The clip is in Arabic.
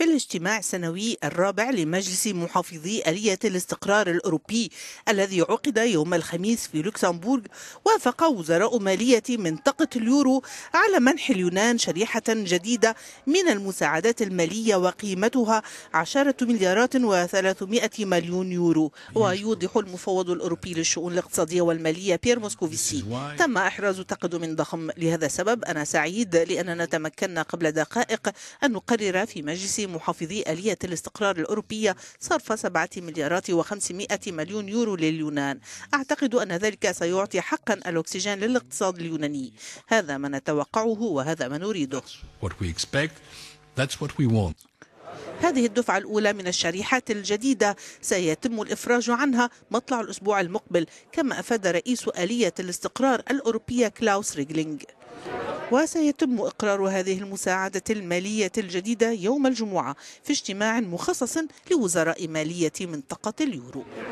في الاجتماع السنوي الرابع لمجلس محافظي آلية الاستقرار الأوروبي الذي عقد يوم الخميس في لوكسمبورغ وافق وزراء مالية منطقة اليورو على منح اليونان شريحة جديدة من المساعدات المالية وقيمتها 10 مليارات و300 مليون يورو ويوضح المفوض الأوروبي للشؤون الاقتصادية والمالية بيير موسكوفيسي تم إحراز تقدم ضخم لهذا السبب أنا سعيد لأننا تمكنا قبل دقائق أن نقرر في مجلس محافظي آلية الاستقرار الأوروبية صرف 7 مليارات و500 مليون يورو لليونان أعتقد أن ذلك سيعطي حقا الأكسجين للاقتصاد اليوناني هذا ما نتوقعه وهذا ما نريده هذه الدفعة الأولى من الشريحات الجديدة سيتم الإفراج عنها مطلع الأسبوع المقبل كما أفاد رئيس آلية الاستقرار الأوروبية كلاوس ريغلينغ وسيتم إقرار هذه المساعدة المالية الجديدة يوم الجمعة في اجتماع مخصص لوزراء مالية منطقة اليورو